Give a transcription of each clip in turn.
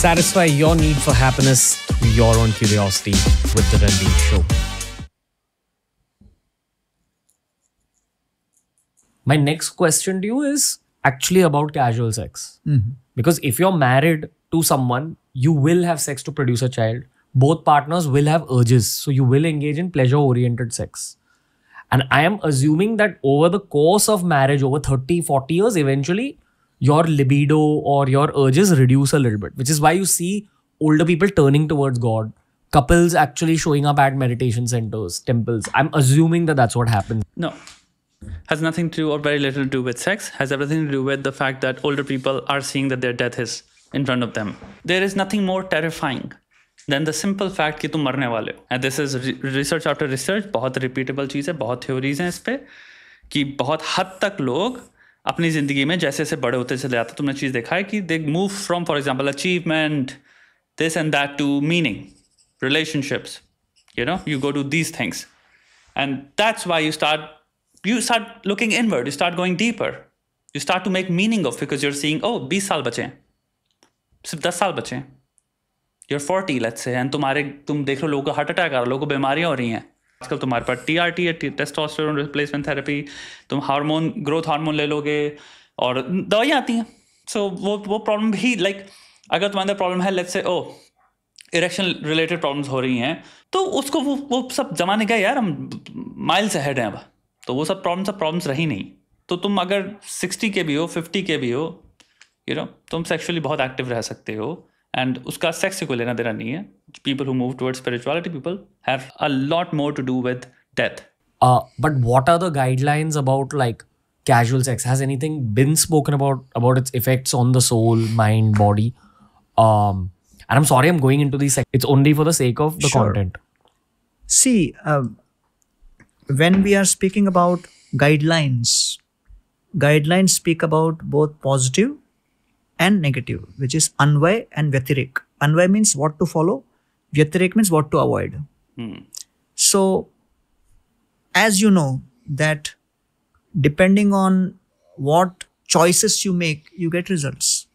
Satisfy your need for happiness through your own curiosity with The Randeep Show. My next question to you is actually about casual sex. Mm-hmm. Because if you're married to someone, you will have sex to produce a child. Both partners will have urges. So you will engage in pleasure oriented sex. And I am assuming that over the course of marriage, over 30, 40 years, eventually, your libido or your urges reduce a little bit, which is why you see older people turning towards God, couples actually showing up at meditation centers, temples. I'm assuming that that's what happens. No. Has nothing to do or very little to do with sex, has everything to do with the fact that older people are seeing that their death is in front of them. There is nothing more terrifying than the simple fact कि तुम मरने वाले हो and this is research research, research बहुत repeatable चीज़ है बहुत theories हैं इस कि बहुत हद तक लोग अपनी जिंदगी में जैसे जैसे बड़े होते चले जाते तुमने चीज़ देखा है कि they move from for example achievement this and that to meaning relationships you know you go to these things and that's why you start you start looking inward you start going deeper you start to make meaning of because you're seeing oh बीस साल बचे हैं सिर्फ दस साल बचे हैं you forty let's end तुम्हारे तुम देख लो हो लोगों को हार्ट अटैक आ रहा है लोगों को बीमारियाँ हो रही हैं आजकल तुम्हारे पास T R T testosterone replacement therapy तुम हार्मोन ग्रोथ हार्मोन ले लोगे और दवाइयाँ आती हैं सो so, वो वो प्रॉब्लम भी लाइक like, अगर तुम्हारे अंदर प्रॉब्लम है let's say O erection related problems हो रही हैं तो उसको वो वो सब जमाने का यार हम माइल्स अहेड हैं अब तो वो सब प्रॉब्लम सब प्रॉब्लम्स रही नहीं तो तुम अगर सिक्सटी के भी हो फिफ्टी के भी हो यू you नो know, तुम सेक्सुअली बहुत एक्टिव रह सकते हो एंड उसका सेक्स को लेना देना नहीं है people who move towards spirituality people have a lot more to do with death uh, but what are the guidelines about like casual sex has anything been spoken about about its effects on the soul mind body um and i'm sorry i'm going into these it's only for the sake of the sure. content see uh, when we are speaking about guidelines guidelines speak about both positive and negative which is anvay and vyatirek anvay means what to follow Vyatirik means what to avoid. Hmm. So, as you know, that depending on what choices you make, you get results.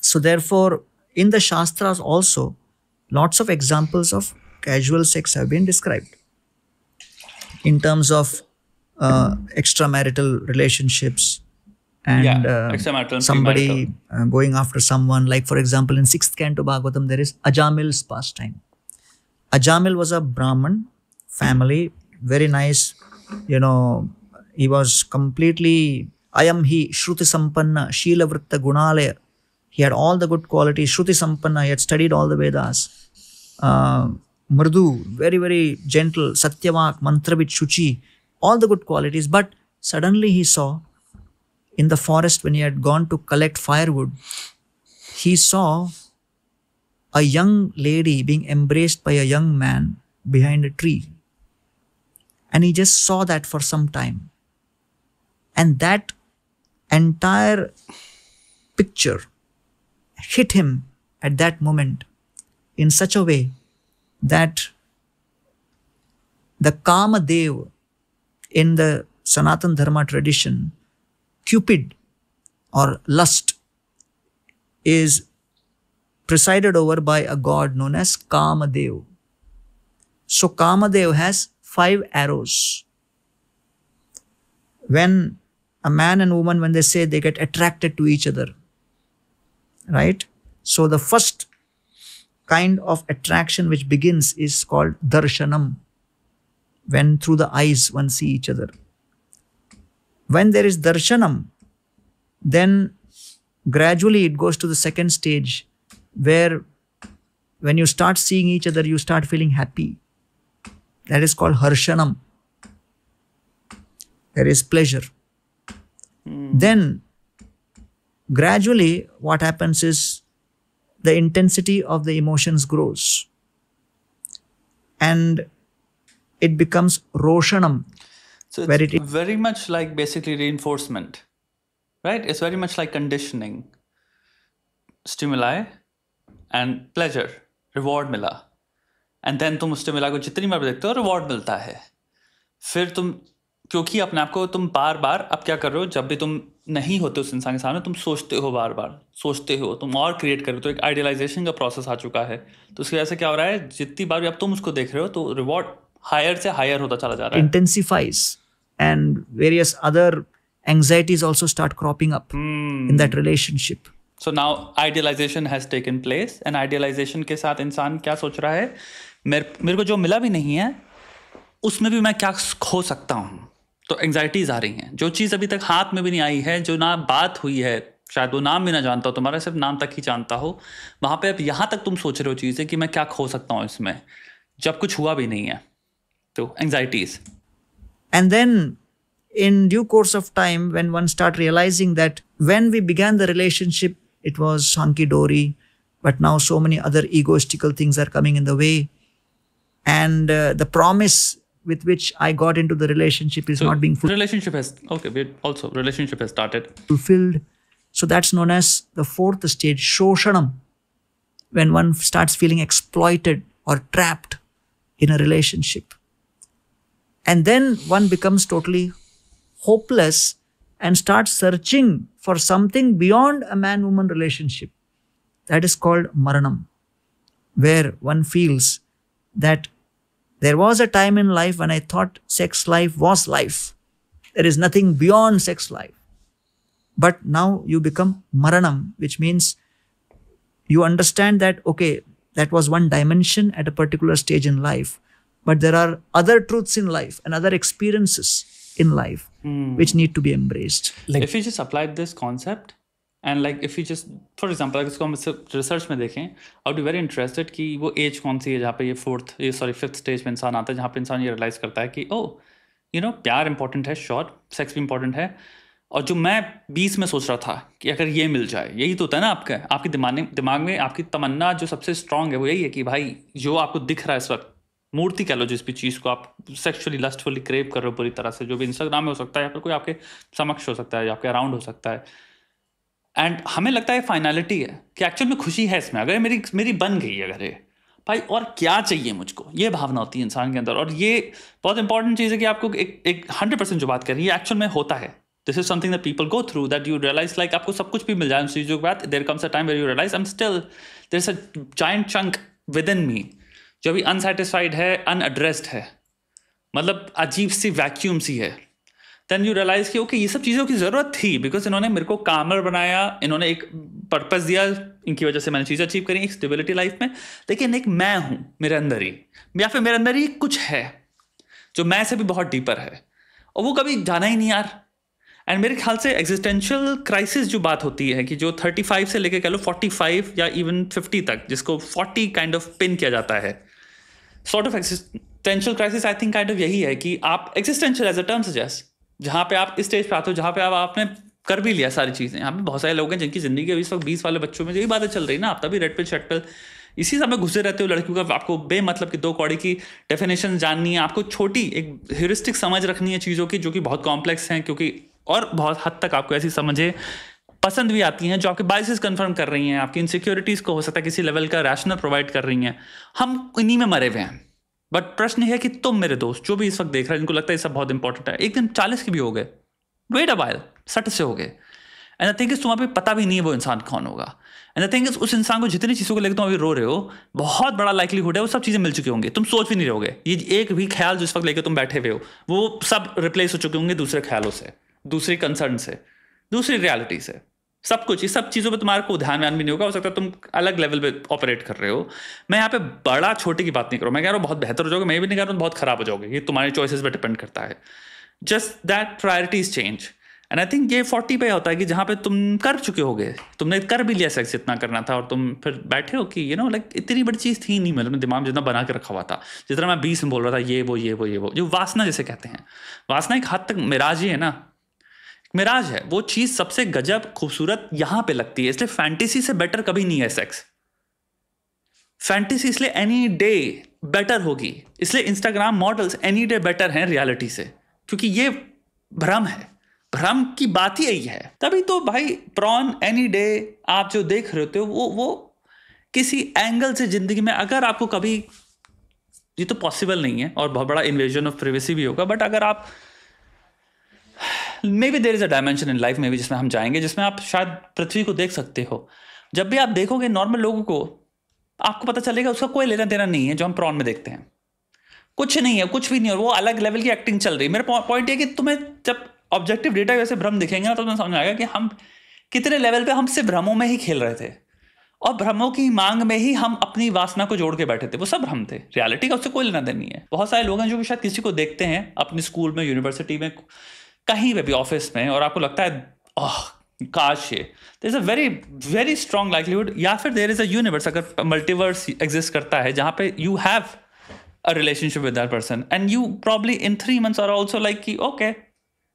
So, therefore, in the Shastras also, lots of examples of casual sex have been described in terms of uh, extramarital relationships, and yeah, uh, somebody uh, going after someone. Like, for example, in sixth canto Bhagavatam, there is Ajamil's pastime. Ajamil was a Brahmin family, very nice. You know, he was completely, I am he, Shruti Sampanna, Shilavritta Gunalaya. He had all the good qualities, Shruti Sampanna, he had studied all the Vedas. Uh, Murdu, very, very gentle, Satyamak, Mantravit, Shuchi, all the good qualities. But suddenly he saw in the forest when he had gone to collect firewood, he saw a young lady being embraced by a young man behind a tree. And he just saw that for some time. And that entire picture hit him at that moment in such a way that the Kama Dev in the Sanatan Dharma tradition cupid or lust is presided over by a god known as Kamadev. So Kamadev has five arrows. When a man and woman, when they say they get attracted to each other, right? So the first kind of attraction which begins is called darshanam, when through the eyes one see each other. When there is darshanam, then gradually it goes to the second stage where when you start seeing each other, you start feeling happy. That is called harshanam. There is pleasure. Mm. Then gradually what happens is the intensity of the emotions grows and it becomes roshanam So it's very, very much like basically reinforcement, right? It's very much like conditioning, stimuli, and pleasure, reward mila. and then तुम stimuli को जितनी बार देखते हो reward मिलता है, फिर तुम क्योंकि अपने आप को तुम बार बार अब क्या कर रहे हो जब भी तुम नहीं होते उस इंसान के सामने तुम सोचते हो बार बार सोचते हो तुम और क्रिएट कर रहे हो तो एक आइडियलाइजेशन का प्रोसेस आ चुका है तो उसकी वजह से क्या हो रहा है जितनी बार भी अब तुम उसको देख रहे हो तो रिवॉर्ड हायर से हायर होता चला जा रहा है intensifies and various other anxieties also start cropping up mm. in that relationship So now idealization has taken place, and idealization ke साथ इंसान kya soch raha hai? मेरे mere ko jo mila bhi nahi hai, usme bhi main kya kho sakta हूँ तो anxieties आ रही हैं जो चीज़ अभी तक हाथ में भी नहीं आई है जो ना बात हुई है शायद वो नाम भी ना जानता हो तुम्हारा सिर्फ नाम तक ही जानता हो वहाँ पे अब यहाँ तक तुम सोच रहे हो चीज़ें कि मैं क्या खो सकता हूँ इसमें जब कुछ हुआ भी नहीं है तो anxieties And then in due course of time, when one start realizing that when we began the relationship, it was hunky-dory, but now so many other egoistical things are coming in the way. And uh, the promise with which I got into the relationship is so not being fulfilled. Relationship has, okay, also relationship has started. Fulfilled. So that's known as the fourth stage, shoshanam, when one starts feeling exploited or trapped in a relationship. And then one becomes totally hopeless and starts searching for something beyond a man woman relationship. That is called maranam, where one feels that there was a time in life when I thought sex life was life. There is nothing beyond sex life. But now you become maranam, which means you understand that, okay, that was one dimension at a particular stage in life. but there are other truths in life and other experiences in life mm. which need to be embraced like if you just applied this concept and like if you just for example like इसको हम research में देखें आई be very interested कि वो as कौन सी है जहाँ पे ये फोर्थ ये सॉरी फिफ्थ स्टेज में इंसान आता है जहाँ पे इंसान ये रियलाइज़ करता है कि ओ यू नो प्यार इंपॉर्टेंट है श्योर sex भी important है और जो मैं बीस में सोच रहा था कि अगर ये मिल जाए यही तो होता है ना आपका आपके दिमाग दिमाग में आपकी तमन्ना जो सबसे स्ट्रांग है वो यही है कि भाई जो आपको दिख रहा है इस वक्त मूर्ति कह लो जिस भी चीज़ को आप सेक्सुअली लस्टफुली क्रेव कर रहे हो पूरी तरह से जो भी इंस्टाग्राम में हो सकता है या फिर कोई आपके समक्ष हो सकता है या आपके अराउंड हो सकता है एंड हमें लगता है फाइनलिटी है कि एक्चुअल में खुशी है इसमें अगर मेरी मेरी बन गई अगर ये भाई और क्या चाहिए मुझको ये भावना होती है इंसान के अंदर और ये बहुत इंपॉर्टेंट चीज़ है कि आपको एक एक हंड्रेड परसेंट जो बात कर रही है एक्चुअल में होता है this is something the people go through that you realise like आपको सब कुछ भी मिल जाए उन चीज़ों के बाद there comes a time where you realise am still there is a giant chunk within me जो अभी अनसेटिस्फाइड है अनएड्रेस्ड है मतलब अजीब सी वैक्यूम सी है देन यू रियलाइज कि ओके ये सब चीज़ों की ज़रूरत थी बिकॉज इन्होंने मेरे को कामर बनाया इन्होंने एक पर्पस दिया इनकी वजह से मैंने चीज़ें अचीव करी एक स्टेबिलिटी लाइफ में लेकिन एक मैं हूँ मेरे अंदर ही या फिर मेरे अंदर ही कुछ है जो मैं से भी बहुत डीपर है और वो कभी जाना ही नहीं यार एंड मेरे ख्याल से एग्जिस्टेंशियल क्राइसिस जो बात होती है कि जो 35 से लेके कह लो फाइव या इवन 50 तक जिसको 40 काइंड ऑफ पिन किया जाता है sort of existential crisis I think kind of यही है कि आप existential as a term suggest जहाँ पे आप स्टेज पे आते हो जहाँ पे आप आपने कर भी लिया सारी चीज़ें यहाँ पे बहुत सारे लोग हैं जिनकी ज़िंदगी अभी इस वक्त बीस वाले बच्चों में यही बातें चल रही ना आप तभी रेड पिल शेड पिल इसी समय घुसे रहते हो लड़कियों का आपको बेमतलब की दो कौड़ी की डेफिनेशन जाननी है आपको छोटी एक हिरिस्टिक समझ रखनी है चीज़ों की जो कि बहुत कॉम्प्लेक्स हैं क्योंकि और बहुत हद तक आपको ऐसी समझें पसंद भी आती हैं जो आपके बाइसिस कंफर्म कर रही हैं आपकी इनसिक्योरिटीज़ को हो सकता है किसी लेवल का रैशनल प्रोवाइड कर रही हैं हम इन्हीं में मरे हुए हैं बट प्रश्न है कि तुम मेरे दोस्त जो भी इस वक्त देख रहे हैं इनको लगता है ये सब बहुत इंपॉर्टेंट है एक दिन चालीस के भी हो गए वेट अबाइल सट से हो गए एंड आई थिंक इस तुम्हें पता भी नहीं है वो इंसान कौन होगा एंड आई थिंक उस इंसान को जितनी चीज़ों को लेकर तुम अभी रो रहे हो बहुत बड़ा लाइकलीहुड है वो सब चीज़ें मिल चुकी होंगी तुम सोच भी नहीं रहोगे ये एक भी ख्याल जिस वक्त लेकर तुम बैठे हुए हो वो सब रिप्लेस हो चुके होंगे दूसरे ख्यालों से दूसरे कंसर्न से दूसरी रियालिटीज है सब कुछ ये सब चीज़ों पर तुम्हारे को ध्यान व्यान भी नहीं होगा हो सकता तुम अलग लेवल पे ऑपरेट कर रहे हो मैं यहाँ पे बड़ा छोटे की बात नहीं करूँ मैं कह रहा हूँ बहुत बेहतर हो जाओगे मैं भी नहीं कह रहा हूँ बहुत खराब हो जाओगे ये तुम्हारे चॉइसेस पे डिपेंड करता है just that priorities change and I think ये फोर्टी पे होता है कि जहाँ पे तुम कर चुके हो गए तुमने कर भी लिया सेक्स इतना करना था और तुम फिर बैठे हो कि यू नो लाइक इतनी बड़ी चीज़ थी नहीं मतलब दिमाग जितना बना के रखा हुआ था जितना मैं बीस में बोल रहा था ये वो ये वो ये वो जो वासना जैसे कहते हैं वासना एक हद तक मिराज ही है ना मिराज है वो चीज़ सबसे गजब खूबसूरत यहां पे लगती है इसलिए फैंटेसी से बेटर कभी नहीं है सेक्स फैंटेसी इसलिए एनी डे बेटर होगी इसलिए Instagram models any day better हैं रियलिटी से क्योंकि ये भ्रम है भ्रम की बात ही यही है तभी तो भाई प्रॉन एनी डे आप जो देख रहे होते हो वो वो किसी एंगल से ज़िंदगी में अगर आपको कभी ये तो पॉसिबल नहीं है और बहुत बड़ा इन्वेजन ऑफ प्रिवेसी भी होगा बट अगर आप maybe there is a dimension in life में भी जिसमें हम जाएंगे जिसमें आप शायद पृथ्वी को देख सकते हो जब भी आप देखोगे नॉर्मल लोगों को आपको पता चलेगा उसका कोई लेना देना नहीं है जो हम प्रॉन में देखते हैं कुछ नहीं है कुछ भी नहीं है वो अलग लेवल की एक्टिंग चल रही है मेरा पॉइंट ये कि तुम्हें जब ऑब्जेक्टिव डेटा वैसे भ्रम दिखेंगे ना तो तुम्हें समझ आएगा कि हम कितने लेवल पे हम सिर्फ भ्रमों में ही खेल रहे थे और भ्रमों की मांग में ही हम अपनी वासना को जोड़ के बैठे थे वो सब भ्रम थे रियलिटी का उससे कोई लेना नहीं है बहुत सारे लोग हैं जो कि शायद किसी को देखते हैं अपने स्कूल में यूनिवर्सिटी में कहीं पर भी ऑफिस में और आपको लगता है ओह काश ये there is a very very strong livelihood या फिर देर इज़ अ यूनिवर्स अगर मल्टीवर्स एग्जिस्ट करता है जहाँ पे you have a relationship with that person and you probably in three months are also like कि okay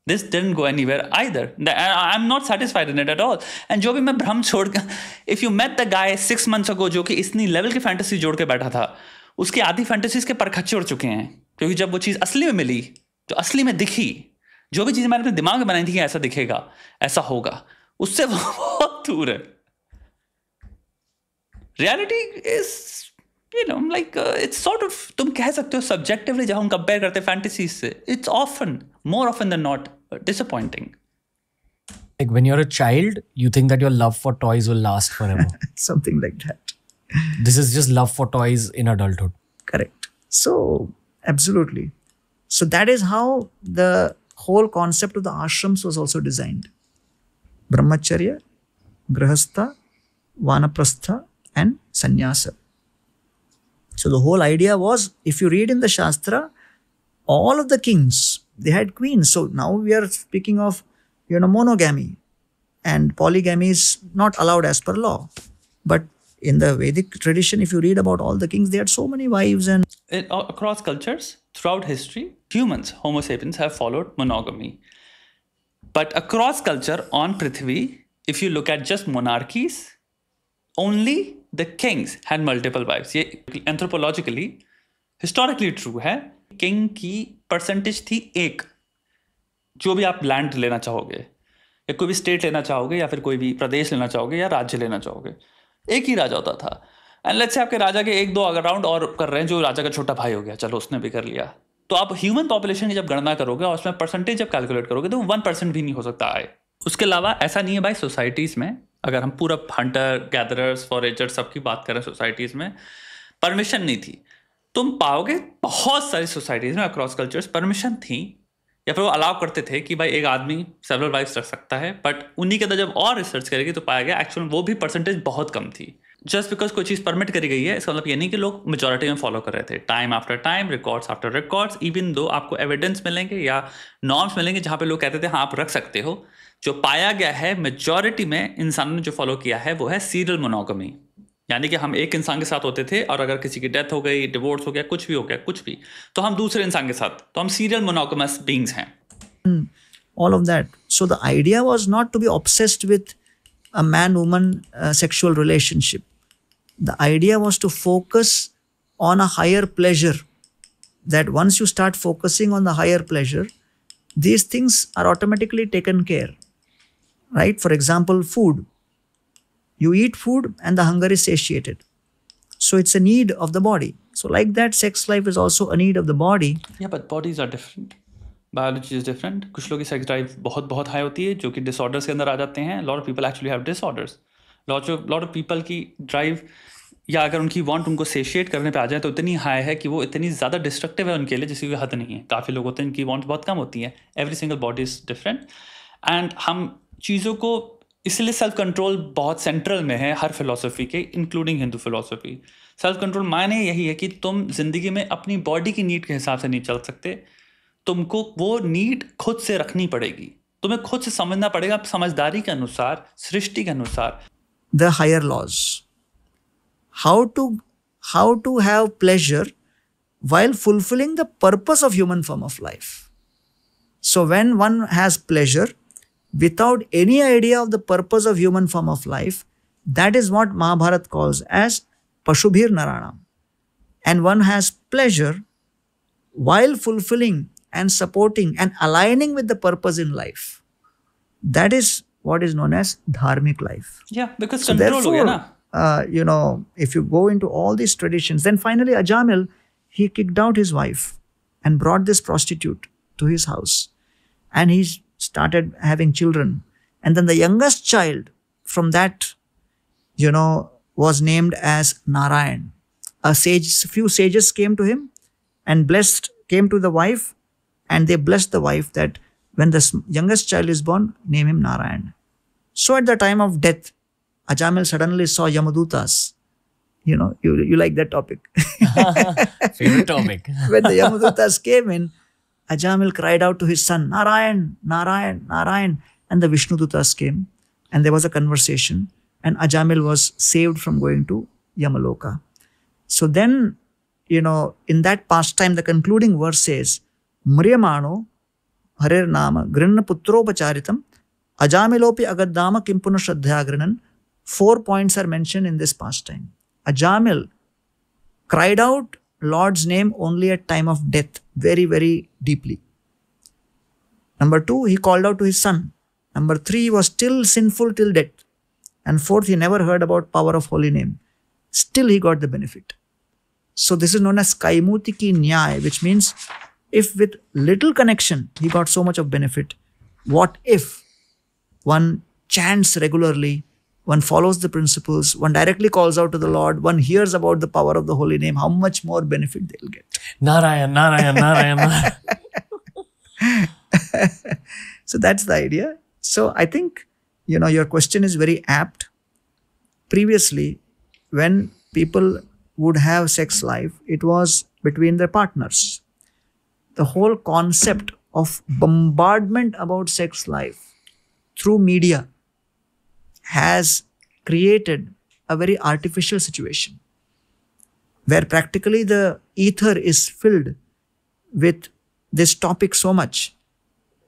this doesn't go anywhere there I am not satisfied in it at all and जो भी मैं भ्रम छोड़ if you met the guy six months अगो जो कि इतनी level की फैंटेसी जोड़ के बैठा था उसकी आधी फैंटेसीज के परखच्चे उड़ चुके हैं क्योंकि जब वो चीज़ असली में मिली जो असली में दिखी जो भी चीज़ मैंने अपने दिमाग में बनाई थी कि ऐसा दिखेगा ऐसा होगा उससे वो बहुत दूर है reality is you know like it's sort of तुम कह सकते हो सब्जेक्टिवली जब हम कंपेयर करते हैं फैंटेसी से it's often more often the not disappointing Like when you're a child, you think that your love for toys will last forever. Something like that. this is just love for toys in adulthood. Correct. So, absolutely. So, that is how the whole concept of the ashrams was also designed. Brahmacharya, Grahastha, Vanaprastha and Sannyasa. So the whole idea was, if you read in the Shastra, all of the kings, they had queens. So now we are speaking of, you know, monogamy and polygamy is not allowed as per law. But in the Vedic tradition, if you read about all the kings, they had so many wives and. It, across cultures, throughout history, humans, Homo sapiens, have followed monogamy. But across culture on Prithvi, if you look at just monarchies, only the kings had multiple wives. ये anthropologically, historically true है. King की percentage थी एक जो भी आप land लेना चाहोगे या कोई भी state लेना चाहोगे या फिर कोई भी प्रदेश लेना चाहोगे या राज्य लेना चाहोगे एक ही राजा होता था एंड लेट्स से आपके राजा के एक दो राउंड और कर रहे हैं जो राजा का छोटा भाई हो गया चलो उसने भी कर लिया तो आप ह्यूमन पॉपुलेशन की जब गणना करोगे और उसमें परसेंटेज जब कैलकुलेट करोगे तो वन परसेंट भी नहीं हो सकता आए उसके अलावा ऐसा नहीं है भाई सोसाइटीज़ में अगर हम पूरा हंटर गैदरर्स फॉरेजर सबकी बात करें सोसाइटीज़ में परमिशन नहीं थी तुम पाओगे बहुत सारी सोसाइटीज़ में अक्रॉस कल्चर्स परमिशन थी या फिर वो अलाउ करते थे कि भाई एक आदमी सेवरल वाइफ्स रख सकता है बट उन्हीं के अंदर जब और रिसर्च करेगी तो पाया गया एक्चुअल वो भी परसेंटेज बहुत कम थी जस्ट बिकॉज कोई चीज़ परमिट करी गई है इसका मतलब ये नहीं कि लोग मेजोरिटी में फॉलो कर रहे थे time after time records after records even though आपको एविडेंस मिलेंगे या नॉर्म्स मिलेंगे जहाँ पे लोग कहते थे हाँ आप रख सकते हो जो पाया गया है मेजोरिटी में इंसानों ने जो फॉलो किया है वो है सीरियल मोनोगमी यानी कि हम एक इंसान के साथ होते थे और अगर किसी की डेथ हो गई डिवोर्स हो गया कुछ भी हो गया कुछ भी तो हम दूसरे इंसान के साथ तो हम सीरियल मोनोकमस बींग्स हैं all of that so the idea was not to be obsessed with a man woman sexual relationship the idea was to focus on a higher pleasure that once you start focusing on the higher pleasure these things are automatically taken care right for example food You eat food and the hunger is satiated. So it's a need of the body. So like that, sex life is also a need of the body. Yeah, but bodies are different. Biology is different कुछ लोग की sex drive बहुत बहुत high होती है जो कि disorders के अंदर आ जाते हैं lot of people actually have disorders lot of lot of people की ड्राइव या अगर उनकी वांट उनको सेशिएट करने पे आ जाए तो इतनी हाई है कि वो इतनी ज़्यादा डिस्ट्रक्टिव है उनके लिए जिसकी कोई हद नहीं है काफ़ी लोग होते हैं इनकी वांट बहुत कम होती है every single body is different and हम चीज़ों को इसलिए सेल्फ कंट्रोल बहुत सेंट्रल में है हर फिलोसफी के including Hindu philosophy self control माने यही है कि तुम जिंदगी में अपनी बॉडी की नीड के हिसाब से नहीं चल सकते तुमको वो नीड खुद से रखनी पड़ेगी तुम्हें खुद से समझना पड़ेगा समझदारी के अनुसार सृष्टि के अनुसार the higher laws how to how to have pleasure while fulfilling the purpose of human form of life so when one has प्लेजर without any idea of the purpose of human form of life. That is what Mahabharata calls as Pashubhir Narana. And one has pleasure while fulfilling and supporting and aligning with the purpose in life. That is what is known as dharmic life. Yeah, because so therefore, uh, you know, if you go into all these traditions, then finally Ajamil, he kicked out his wife and brought this prostitute to his house. And he's started having children. And then the youngest child from that, you know, was named as Narayan. A sage, few sages came to him and blessed, came to the wife, and they blessed the wife that when the youngest child is born, name him Narayan. So at the time of death, Ajamil suddenly saw Yamadutas. You know, you, you like that topic. Favorite topic. when the Yamadutas came in, Ajamil cried out to his son, Narayan, Narayan, Narayan. And the Vishnu Dutas came and there was a conversation and Ajamil was saved from going to Yamaloka. So then, you know, in that pastime, the concluding verse says, Mriyamano Harir Nama Grinna Puttropacharitam Ajamilopi Agadama Kimpuna Shadhyagrinan. Four points are mentioned in this pastime. Ajamil cried out Lord's name only at time of death very, very deeply. Number two, he called out to his son. Number three, he was still sinful till death. And fourth, he never heard about power of holy name. Still he got the benefit. So this is known as kaimutiki nyaya, which means if with little connection he got so much of benefit, what if one chants regularly one follows the principles, one directly calls out to the Lord, one hears about the power of the holy name, how much more benefit they'll get. Narayan, Narayan, Narayan. so that's the idea. So I think, you know, your question is very apt. Previously, when people would have sex life, it was between their partners. The whole concept of bombardment about sex life through media has created a very artificial situation where practically the ether is filled with this topic so much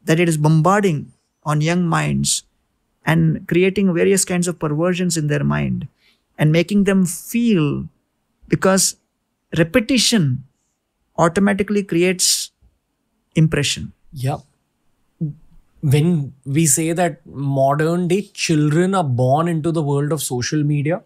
that it is bombarding on young minds and creating various kinds of perversions in their mind and making them feel because repetition automatically creates impression yeah when we say that modern day children are born into the world of social media,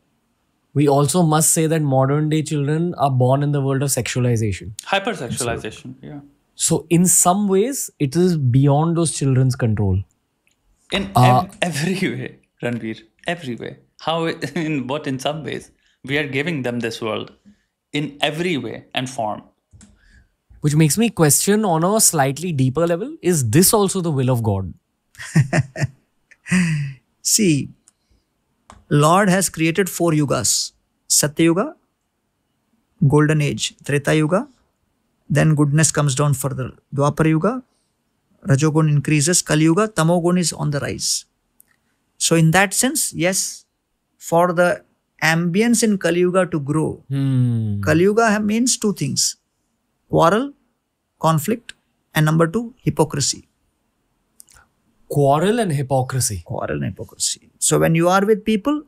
we also must say that modern day children are born in the world of sexualization. Hypersexualization, so, yeah. So, in some ways, it is beyond those children's control. In uh, every, every way, Ranveer, every way. How, in what, in some ways, we are giving them this world in every way and form which makes me question on a slightly deeper level is this also the will of God? See, Lord has created four yugas satyayuga Golden Age, Treta Yuga, then goodness comes down further. Dwapar Yuga, Rajogun increases, Kali Yuga, Tamogun is on the rise. So, in that sense, yes, for the ambience in Kali Yuga to grow, hmm. Kali Yuga means two things quarrel, conflict, and number two, hypocrisy. Quarrel and hypocrisy. Quarrel and hypocrisy. So when you are with people,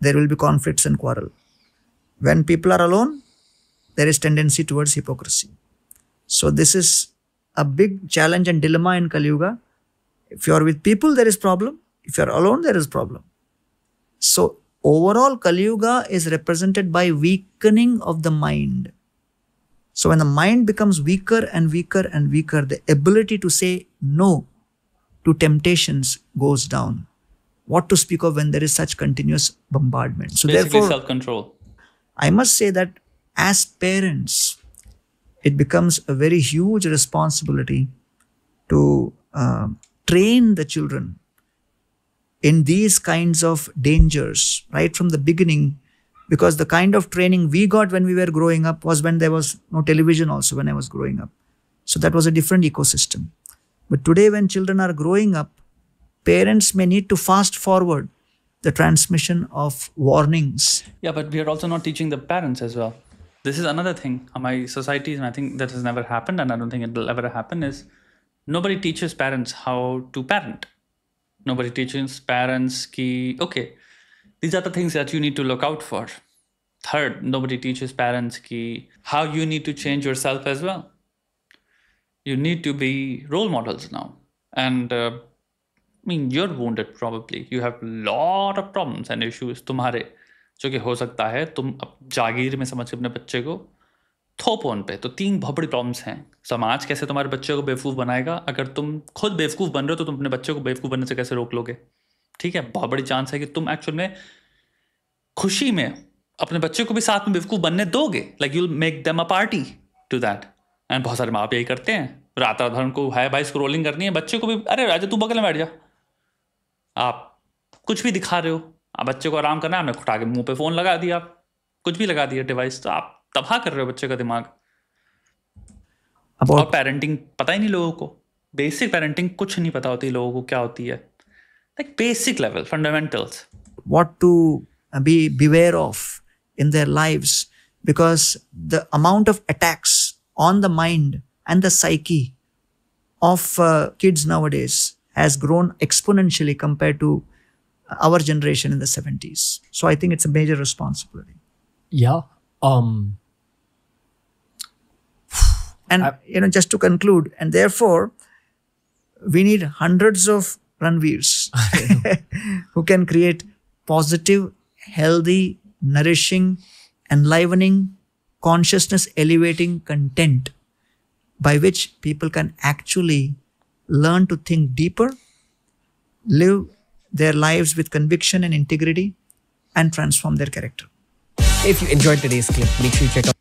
there will be conflicts and quarrel. When people are alone, there is tendency towards hypocrisy. So this is a big challenge and dilemma in Kali Yuga. If you are with people, there is problem. If you are alone, there is problem. So overall, Kali Yuga is represented by weakening of the mind. So when the mind becomes weaker and weaker and weaker, the ability to say no to temptations goes down. What to speak of when there is such continuous bombardment. So Basically therefore, self-control. I must say that as parents, it becomes a very huge responsibility to uh, train the children in these kinds of dangers right from the beginning because the kind of training we got when we were growing up was when there was no television also when i was growing up so that was a different ecosystem but today when children are growing up parents may need to fast forward the transmission of warnings yeah but we are also not teaching the parents as well this is another thing uh, my society and i think that has never happened and i don't think it will ever happen is nobody teaches parents how to parent nobody teaches parents ki okay these are the things that you need to look out for third nobody teaches parents ki how you need to change yourself as well you need to be role models now and uh, i mean you're wounded probably you have lot of problems and issues तुम्हारे जो कि हो सकता है तुम अब जागीर में समझ के अपने बच्चे को थोपो उन पे तो तीन बहुत बड़ी प्रॉब्लम्स हैं समाज कैसे तुम्हारे बच्चे को बेवकूफ़ बनाएगा अगर तुम खुद बेवकूफ़ बन रहे हो तो तुम अपने बच्चे को बेवकूफ़ बनने से कैसे रोक लोगे ठीक है बहुत बड़ी चांस है कि तुम एक्चुअल में खुशी में अपने बच्चे को भी साथ में बेवकूफ़ बनने दोगे like you make them a party to that and बहुत सारे माँ बाप यही करते हैं रात रात भर उनको हाई भाई स्क्रोलिंग करनी है बच्चे को भी अरे राजा तू बगल में बैठ जा आप कुछ भी दिखा रहे हो आप बच्चे को आराम करना है आपने उठा के मुंह पे फ़ोन लगा दिया आप कुछ भी लगा दिया डिवाइस तो आप तबाह कर रहे हो बच्चे का दिमाग अब और पेरेंटिंग पता ही नहीं लोगों को बेसिक पेरेंटिंग कुछ नहीं पता होती लोगों को क्या होती है like basic level fundamentals what to be beware of in their lives because the amount of attacks on the mind and the psyche of uh, kids nowadays has grown exponentially compared to our generation in the 70s so i think it's a major responsibility yeah um and I, you know just to conclude and therefore we need hundreds of Ranveers. who can create positive, healthy, nourishing, enlivening, consciousness elevating content by which people can actually learn to think deeper, live their lives with conviction and integrity, and transform their character. If you enjoyed today's clip, make sure you check out